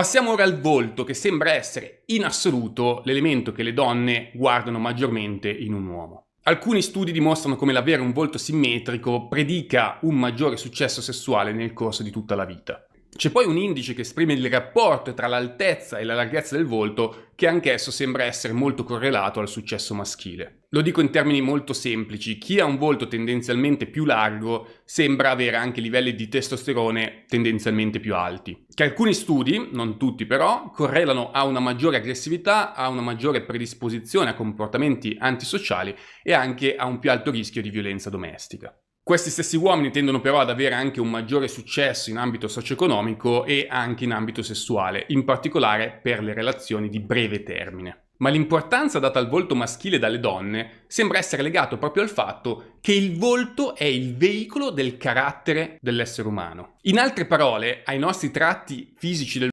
Passiamo ora al volto, che sembra essere in assoluto l'elemento che le donne guardano maggiormente in un uomo. Alcuni studi dimostrano come l'avere un volto simmetrico predica un maggiore successo sessuale nel corso di tutta la vita. C'è poi un indice che esprime il rapporto tra l'altezza e la larghezza del volto, che anch'esso sembra essere molto correlato al successo maschile. Lo dico in termini molto semplici, chi ha un volto tendenzialmente più largo sembra avere anche livelli di testosterone tendenzialmente più alti, che alcuni studi, non tutti però, correlano a una maggiore aggressività, a una maggiore predisposizione a comportamenti antisociali e anche a un più alto rischio di violenza domestica. Questi stessi uomini tendono però ad avere anche un maggiore successo in ambito socio-economico e anche in ambito sessuale, in particolare per le relazioni di breve termine. Ma l'importanza data al volto maschile dalle donne sembra essere legato proprio al fatto che il volto è il veicolo del carattere dell'essere umano. In altre parole, ai nostri tratti fisici del